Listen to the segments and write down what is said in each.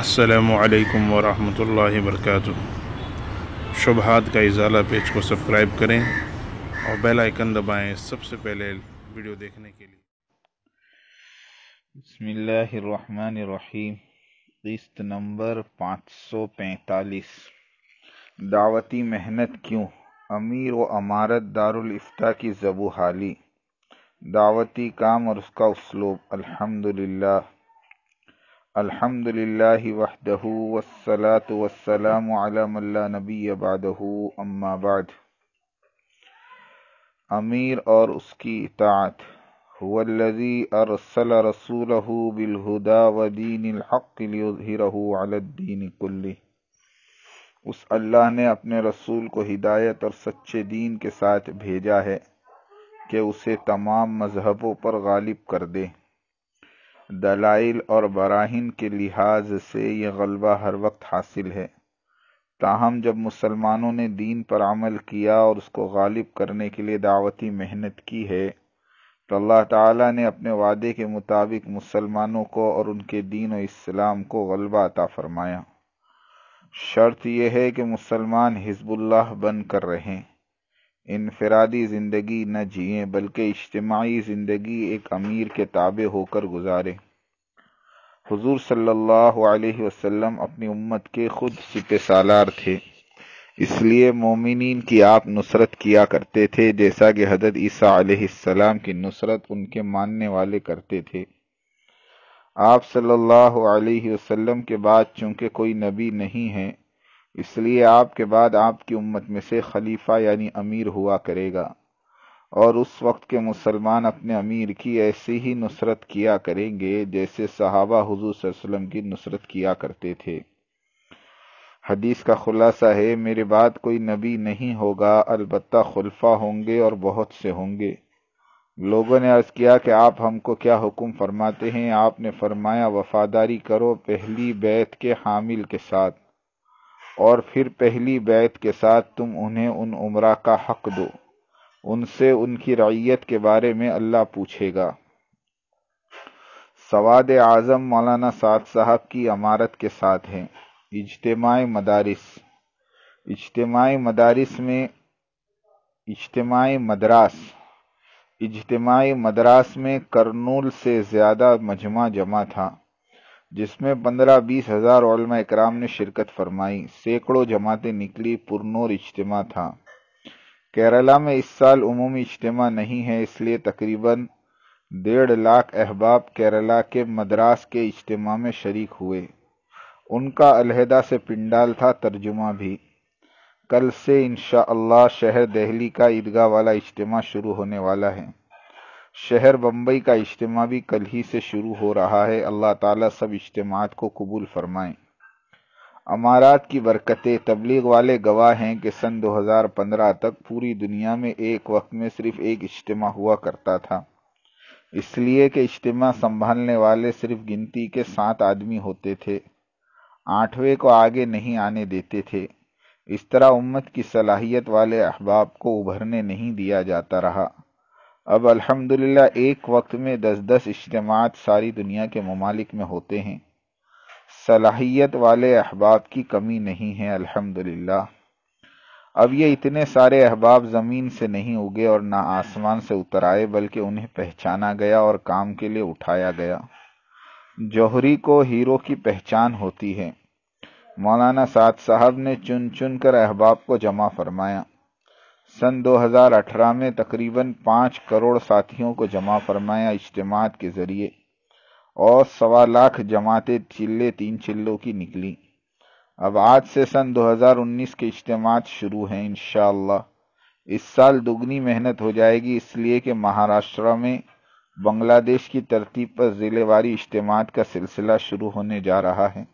السلام علیکم ورحمۃ اللہ وبرکاتہ شبہات کا ازالہ پیج کو سبسکرائب کریں اور بیل آئکن دبائیں سب سے پہلے ویڈیو دیکھنے کے لیے بسم اللہ الرحمن الرحیم قیست نمبر پانچ سو پینتالیس دعوتی محنت کیوں امیر و امارت الافتہ کی زبو حالی دعوتی کام اور اس کا اسلوب الحمدللہ الحمد للہ وحدہ والسلام علی من لا نبی اما بعد امیر اور اس کی اطاعت هو الذي رسوله بالهدى ودين الحق ليظهره على الدين کلی اس اللہ نے اپنے رسول کو ہدایت اور سچے دین کے ساتھ بھیجا ہے کہ اسے تمام مذہبوں پر غالب کر دے دلائل اور براہین کے لحاظ سے یہ غلبہ ہر وقت حاصل ہے تاہم جب مسلمانوں نے دین پر عمل کیا اور اس کو غالب کرنے کے لیے دعوتی محنت کی ہے تو اللہ تعالیٰ نے اپنے وعدے کے مطابق مسلمانوں کو اور ان کے دین و اسلام کو غلبہ عطا فرمایا شرط یہ ہے کہ مسلمان حزب اللہ بن کر رہیں انفرادی زندگی نہ جئیں بلکہ اجتماعی زندگی ایک امیر کے تابع ہو کر گزاریں حضور صلی اللہ علیہ وسلم اپنی امت کے خود سپہ سالار تھے اس لیے مومنین کی آپ نصرت کیا کرتے تھے جیسا کہ حضرت عیسیٰ علیہ السلام کی نصرت ان کے ماننے والے کرتے تھے آپ صلی اللہ علیہ وسلم کے بعد چونکہ کوئی نبی نہیں ہے اس لیے آپ کے بعد آپ کی امت میں سے خلیفہ یعنی امیر ہوا کرے گا اور اس وقت کے مسلمان اپنے امیر کی ایسی ہی نصرت کیا کریں گے جیسے صحابہ حضور صلی اللہ علیہ وسلم کی نصرت کیا کرتے تھے حدیث کا خلاصہ ہے میرے بعد کوئی نبی نہیں ہوگا البتہ خلفہ ہوں گے اور بہت سے ہوں گے لوگوں نے عرض کیا کہ آپ ہم کو کیا حکم فرماتے ہیں آپ نے فرمایا وفاداری کرو پہلی بیت کے حامل کے ساتھ اور پھر پہلی بیعت کے ساتھ تم انہیں ان عمرہ کا حق دو ان سے ان کی رعیت کے بارے میں اللہ پوچھے گا سواد اعظم مولانا سعد صاحب کی امارت کے ساتھ ہیں اجتماع مدارس اجتماع مدارس میں اجتماع مدراس اجتماعی مدراس میں کرنول سے زیادہ مجمع جمع تھا جس میں پندرہ بیس ہزار علماء اکرام نے شرکت فرمائی سینکڑوں جماعتیں نکلی پرنور اجتماع تھا کیرلا میں اس سال عمومی اجتماع نہیں ہے اس لیے تقریباً ڈیڑھ لاکھ احباب کیرالا کے مدراس کے اجتماع میں شریک ہوئے ان کا علیحدہ سے پنڈال تھا ترجمہ بھی کل سے انشاءاللہ شہر دہلی کا عیدگاہ والا اجتماع شروع ہونے والا ہے شہر بمبئی کا اجتماع بھی کل ہی سے شروع ہو رہا ہے اللہ تعالیٰ سب اجتماعات کو قبول فرمائیں امارات کی برکتیں تبلیغ والے گواہ ہیں کہ سن دو ہزار پندرہ تک پوری دنیا میں ایک وقت میں صرف ایک اجتماع ہوا کرتا تھا اس لیے کہ اجتماع سنبھالنے والے صرف گنتی کے سات آدمی ہوتے تھے آٹھویں کو آگے نہیں آنے دیتے تھے اس طرح امت کی صلاحیت والے احباب کو ابھرنے نہیں دیا جاتا رہا اب الحمد ایک وقت میں دس دس اجتماعات ساری دنیا کے ممالک میں ہوتے ہیں صلاحیت والے احباب کی کمی نہیں ہے الحمد اب یہ اتنے سارے احباب زمین سے نہیں اگے اور نہ آسمان سے اتر آئے بلکہ انہیں پہچانا گیا اور کام کے لیے اٹھایا گیا جوہری کو ہیرو کی پہچان ہوتی ہے مولانا سعد صاحب نے چن چن کر احباب کو جمع فرمایا سن دو ہزار اٹھارہ میں تقریباً پانچ کروڑ ساتھیوں کو جمع فرمایا اجتماعات کے ذریعے اور سوا لاکھ جماعتیں چلے تین چلوں کی نکلی اب آج سے سن دو ہزار انیس کے اجتماعات شروع ہیں انشاءاللہ اس سال دگنی محنت ہو جائے گی اس لیے کہ مہاراشٹرا میں بنگلہ دیش کی ترتیب پر ضلع واری اجتماعات کا سلسلہ شروع ہونے جا رہا ہے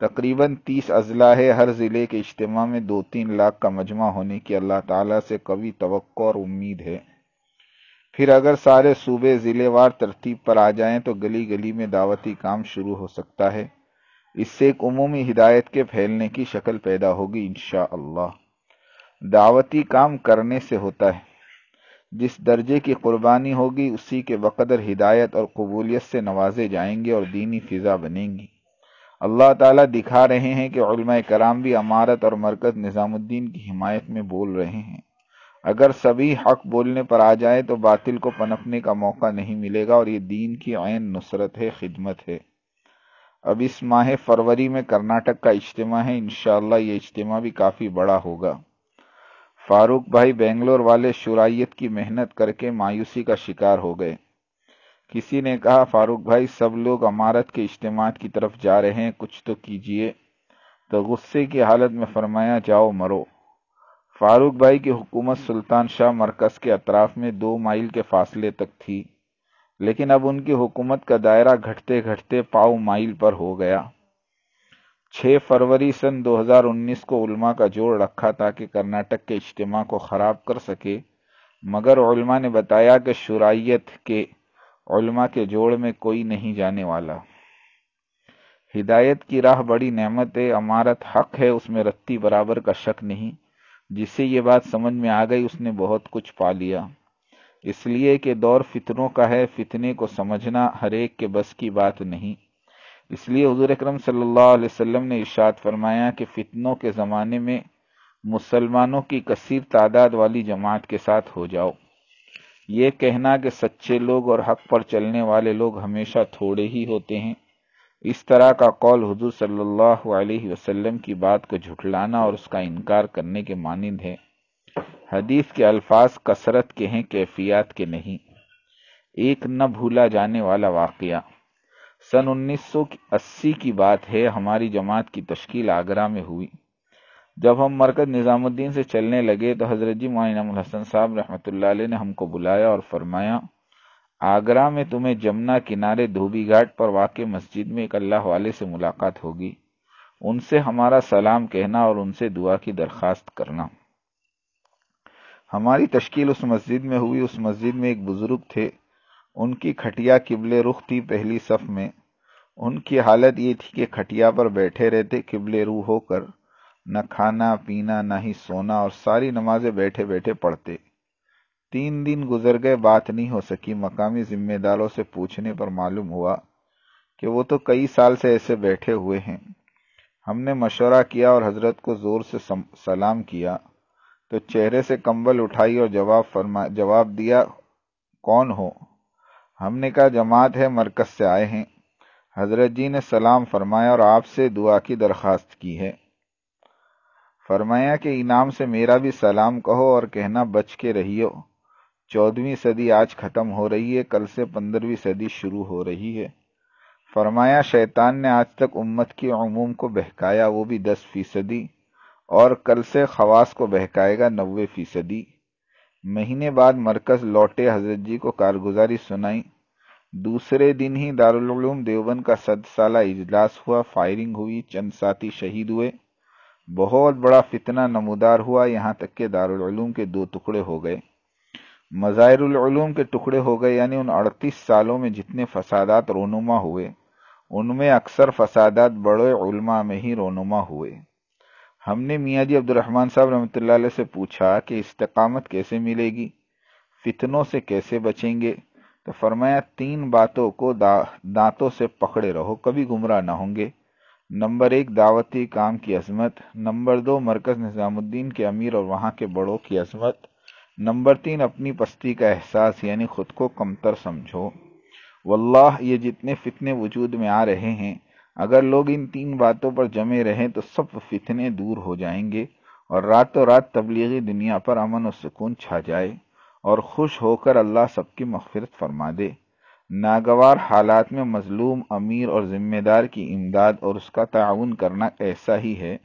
تقریباً تیس اضلاع ہے ہر ضلع کے اجتماع میں دو تین لاکھ کا مجمع ہونے کی اللہ تعالیٰ سے قوی توقع اور امید ہے پھر اگر سارے صوبے ضلع وار ترتیب پر آ جائیں تو گلی گلی میں دعوتی کام شروع ہو سکتا ہے اس سے ایک عمومی ہدایت کے پھیلنے کی شکل پیدا ہوگی انشاءاللہ دعوتی کام کرنے سے ہوتا ہے جس درجے کی قربانی ہوگی اسی کے بقدر ہدایت اور قبولیت سے نوازے جائیں گے اور دینی فضا بنیں گی اللہ تعالیٰ دکھا رہے ہیں کہ علماء کرام بھی امارت اور مرکز نظام الدین کی حمایت میں بول رہے ہیں اگر سبھی حق بولنے پر آ جائے تو باطل کو پنپنے کا موقع نہیں ملے گا اور یہ دین کی عین نصرت ہے خدمت ہے اب اس ماہ فروری میں کرناٹک کا اجتماع ہے انشاءاللہ یہ اجتماع بھی کافی بڑا ہوگا فاروق بھائی بنگلور والے شرائط کی محنت کر کے مایوسی کا شکار ہو گئے کسی نے کہا فاروق بھائی سب لوگ عمارت کے اجتماع کی طرف جا رہے ہیں کچھ تو کیجئے تو غصے کی حالت میں فرمایا جاؤ مرو فاروق بھائی کی حکومت سلطان شاہ مرکز کے اطراف میں دو مائل کے فاصلے تک تھی لیکن اب ان کی حکومت کا دائرہ گھٹتے گھٹتے پاؤ مائل پر ہو گیا چھ فروری سن دو ہزار انیس کو علماء کا جوڑ رکھا تاکہ کرناٹک کے اجتماع کو خراب کر سکے مگر علماء نے بتایا کہ شرائط کے علماء کے جوڑ میں کوئی نہیں جانے والا ہدایت کی راہ بڑی نعمت ہے امارت حق ہے اس میں رتی برابر کا شک نہیں جسے یہ بات سمجھ میں آ گئی اس نے بہت کچھ پا لیا اس لیے کہ دور فتنوں کا ہے فتنے کو سمجھنا ہر ایک کے بس کی بات نہیں اس لیے حضور اکرم صلی اللہ علیہ وسلم نے ارشاد فرمایا کہ فتنوں کے زمانے میں مسلمانوں کی کثیر تعداد والی جماعت کے ساتھ ہو جاؤ یہ کہنا کہ سچے لوگ اور حق پر چلنے والے لوگ ہمیشہ تھوڑے ہی ہوتے ہیں اس طرح کا قول حضور صلی اللہ علیہ وسلم کی بات کو جھٹلانا اور اس کا انکار کرنے کے مانند ہے حدیث کے الفاظ کثرت کے ہیں کیفیات کے نہیں ایک نہ بھولا جانے والا واقعہ سن انیس سو اسی کی بات ہے ہماری جماعت کی تشکیل آگرہ میں ہوئی جب ہم مرکز نظام الدین سے چلنے لگے تو حضرت جی معینہ الحسن صاحب رحمۃ اللہ علیہ نے ہم کو بلایا اور فرمایا آگرہ میں تمہیں جمنا کنارے دھوبی گھاٹ پر واقع مسجد میں ایک اللہ والے سے ملاقات ہوگی ان سے ہمارا سلام کہنا اور ان سے دعا کی درخواست کرنا ہماری تشکیل اس مسجد میں ہوئی اس مسجد میں ایک بزرگ تھے ان کی کھٹیا قبل رخ تھی پہلی صف میں ان کی حالت یہ تھی کہ کھٹیا پر بیٹھے رہتے قبل روح ہو کر نہ کھانا پینا نہ ہی سونا اور ساری نمازیں بیٹھے بیٹھے پڑھتے تین دن گزر گئے بات نہیں ہو سکی مقامی ذمہ داروں سے پوچھنے پر معلوم ہوا کہ وہ تو کئی سال سے ایسے بیٹھے ہوئے ہیں ہم نے مشورہ کیا اور حضرت کو زور سے سلام کیا تو چہرے سے کمبل اٹھائی اور جواب فرما جواب دیا کون ہو ہم نے کہا جماعت ہے مرکز سے آئے ہیں حضرت جی نے سلام فرمایا اور آپ سے دعا کی درخواست کی ہے فرمایا کہ انعام سے میرا بھی سلام کہو اور کہنا بچ کے رہیو چودویں چودھویں صدی آج ختم ہو رہی ہے کل سے پندرہویں صدی شروع ہو رہی ہے فرمایا شیطان نے آج تک امت کی عموم کو بہکایا وہ بھی دس فیصدی اور کل سے خواص کو بہکائے گا نوے فیصدی مہینے بعد مرکز لوٹے حضرت جی کو کارگزاری سنائی دوسرے دن ہی دارالعلوم دیوبند کا صد سالہ اجلاس ہوا فائرنگ ہوئی چند ساتھی شہید ہوئے بہت بڑا فتنہ نمودار ہوا یہاں تک کہ دارالعلوم کے دو ٹکڑے ہو گئے مظاہر العلوم کے ٹکڑے ہو گئے یعنی ان اڑتیس سالوں میں جتنے فسادات رونما ہوئے ان میں اکثر فسادات بڑے علماء میں ہی رونما ہوئے ہم نے میاں جی عبدالرحمن صاحب رحمۃ اللہ علیہ سے پوچھا کہ استقامت کیسے ملے گی فتنوں سے کیسے بچیں گے تو فرمایا تین باتوں کو دانتوں سے پکڑے رہو کبھی گمراہ نہ ہوں گے نمبر ایک دعوتی کام کی عظمت نمبر دو مرکز نظام الدین کے امیر اور وہاں کے بڑوں کی عظمت نمبر تین اپنی پستی کا احساس یعنی خود کو کمتر سمجھو واللہ یہ جتنے فتنے وجود میں آ رہے ہیں اگر لوگ ان تین باتوں پر جمے رہیں تو سب فتنے دور ہو جائیں گے اور رات و رات تبلیغی دنیا پر امن و سکون چھا جائے اور خوش ہو کر اللہ سب کی مغفرت فرما دے ناگوار حالات میں مظلوم امیر اور ذمہ دار کی امداد اور اس کا تعاون کرنا ایسا ہی ہے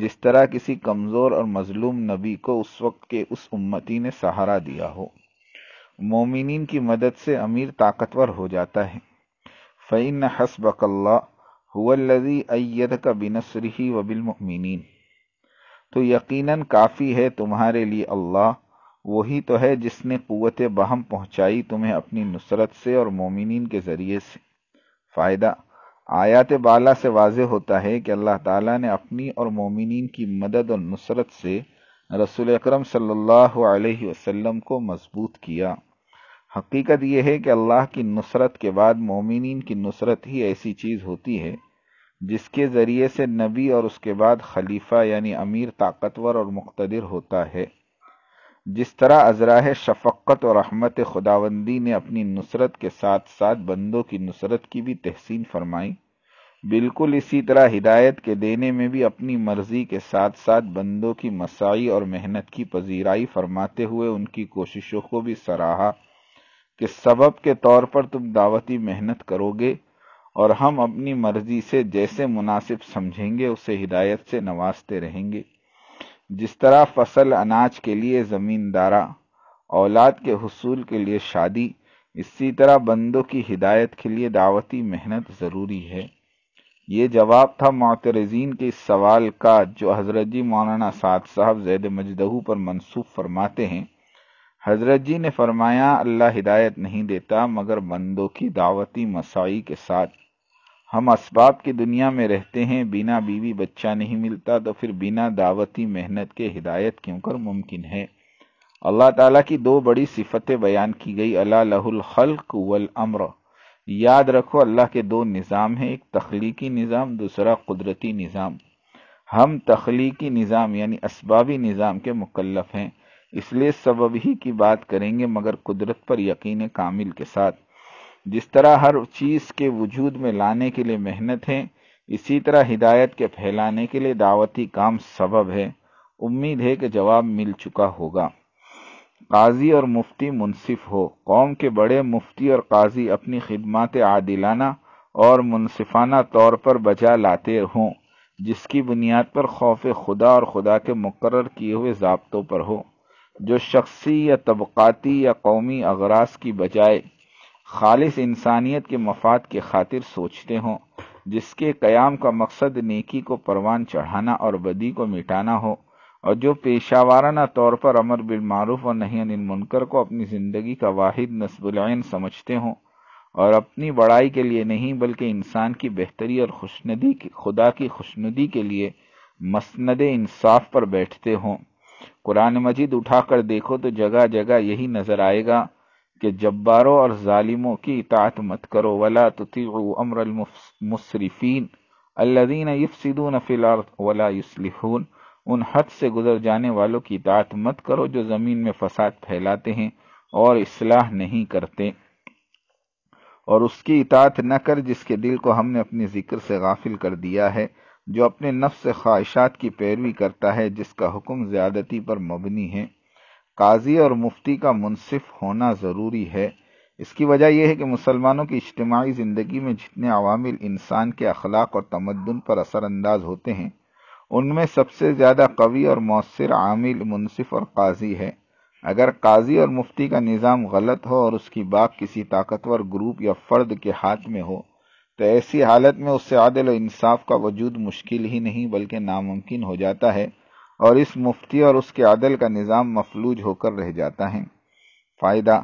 جس طرح کسی کمزور اور مظلوم نبی کو اس وقت کے اس امتی نے سہارا دیا ہو مومنین کی مدد سے امیر طاقتور ہو جاتا ہے فعین حسبک اللہ حولیت کا بنسری و بالمؤمنین تو یقیناً کافی ہے تمہارے لیے اللہ وہی تو ہے جس نے قوت بہم پہنچائی تمہیں اپنی نصرت سے اور مومنین کے ذریعے سے فائدہ آیات بالا سے واضح ہوتا ہے کہ اللہ تعالیٰ نے اپنی اور مومنین کی مدد اور نصرت سے رسول اکرم صلی اللہ علیہ وسلم کو مضبوط کیا حقیقت یہ ہے کہ اللہ کی نصرت کے بعد مومنین کی نصرت ہی ایسی چیز ہوتی ہے جس کے ذریعے سے نبی اور اس کے بعد خلیفہ یعنی امیر طاقتور اور مقتدر ہوتا ہے جس طرح ازراہ شفقت اور رحمت خداوندی نے اپنی نصرت کے ساتھ ساتھ بندوں کی نصرت کی بھی تحسین فرمائی بالکل اسی طرح ہدایت کے دینے میں بھی اپنی مرضی کے ساتھ ساتھ بندوں کی مساعی اور محنت کی پذیرائی فرماتے ہوئے ان کی کوششوں کو بھی سراہا کہ سبب کے طور پر تم دعوتی محنت کرو گے اور ہم اپنی مرضی سے جیسے مناسب سمجھیں گے اسے ہدایت سے نوازتے رہیں گے جس طرح فصل اناج کے لیے زمیندارہ اولاد کے حصول کے لیے شادی اسی طرح بندوں کی ہدایت کے لیے دعوتی محنت ضروری ہے یہ جواب تھا معترزین کے اس سوال کا جو حضرت جی مولانا سعد صاحب زید مجدہو پر منصوب فرماتے ہیں حضرت جی نے فرمایا اللہ ہدایت نہیں دیتا مگر بندوں کی دعوتی مساعی کے ساتھ ہم اسباب کی دنیا میں رہتے ہیں بنا بیوی بچہ نہیں ملتا تو پھر بنا دعوتی محنت کے ہدایت کیوں کر ممکن ہے اللہ تعالیٰ کی دو بڑی صفتیں بیان کی گئی اللہ لہ الخلق والامر یاد رکھو اللہ کے دو نظام ہیں ایک تخلیقی نظام دوسرا قدرتی نظام ہم تخلیقی نظام یعنی اسبابی نظام کے مکلف ہیں اس لیے سبب ہی کی بات کریں گے مگر قدرت پر یقین کامل کے ساتھ جس طرح ہر چیز کے وجود میں لانے کے لیے محنت ہے اسی طرح ہدایت کے پھیلانے کے لیے دعوتی کام سبب ہے امید ہے کہ جواب مل چکا ہوگا قاضی اور مفتی منصف ہو قوم کے بڑے مفتی اور قاضی اپنی خدمات عادلانہ اور منصفانہ طور پر بجا لاتے ہوں جس کی بنیاد پر خوف خدا اور خدا کے مقرر کیے ہوئے ضابطوں پر ہو جو شخصی یا طبقاتی یا قومی اغراض کی بجائے خالص انسانیت کے مفاد کے خاطر سوچتے ہوں جس کے قیام کا مقصد نیکی کو پروان چڑھانا اور بدی کو مٹانا ہو اور جو پیشہ وارانہ طور پر امر اور نہیں اور منکر کو اپنی زندگی کا واحد نصب العین سمجھتے ہوں اور اپنی بڑائی کے لیے نہیں بلکہ انسان کی بہتری اور خوشندی کی خدا کی خوشندی کے لیے مسند انصاف پر بیٹھتے ہوں قرآن مجید اٹھا کر دیکھو تو جگہ جگہ یہی نظر آئے گا کہ جباروں اور ظالموں کی اطاعت مت کرو ولا تطیعوا امر فی الارض ولا یصلحون ان حد سے گزر جانے والوں کی اطاعت مت کرو جو زمین میں فساد پھیلاتے ہیں اور اصلاح نہیں کرتے اور اس کی اطاعت نہ کر جس کے دل کو ہم نے اپنے ذکر سے غافل کر دیا ہے جو اپنے نفس خواہشات کی پیروی کرتا ہے جس کا حکم زیادتی پر مبنی ہے قاضی اور مفتی کا منصف ہونا ضروری ہے اس کی وجہ یہ ہے کہ مسلمانوں کی اجتماعی زندگی میں جتنے عوامل انسان کے اخلاق اور تمدن پر اثر انداز ہوتے ہیں ان میں سب سے زیادہ قوی اور مؤثر عامل منصف اور قاضی ہے اگر قاضی اور مفتی کا نظام غلط ہو اور اس کی باپ کسی طاقتور گروپ یا فرد کے ہاتھ میں ہو تو ایسی حالت میں اس سے عادل و انصاف کا وجود مشکل ہی نہیں بلکہ ناممکن ہو جاتا ہے اور اس مفتی اور اس کے عدل کا نظام مفلوج ہو کر رہ جاتا ہے فائدہ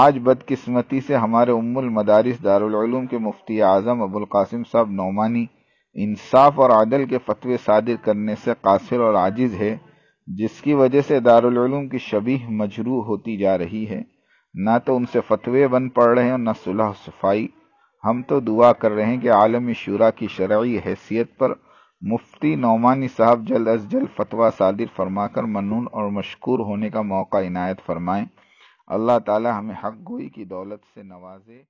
آج بدقسمتی سے ہمارے ام المدارس دارالعلوم کے مفتی اعظم ابو القاسم صاحب نعمانی انصاف اور عدل کے فتوے صادر کرنے سے قاصر اور عاجز ہے جس کی وجہ سے دارالعلوم کی شبی مجروح ہوتی جا رہی ہے نہ تو ان سے فتوے بن پڑ رہے ہیں اور نہ صلح صفائی ہم تو دعا کر رہے ہیں کہ عالمی شعرا کی شرعی حیثیت پر مفتی نعمانی صاحب جلد از جلد فتویٰ صادر فرما کر منون اور مشکور ہونے کا موقع عنایت فرمائیں اللہ تعالی ہمیں حق گوئی کی دولت سے نوازے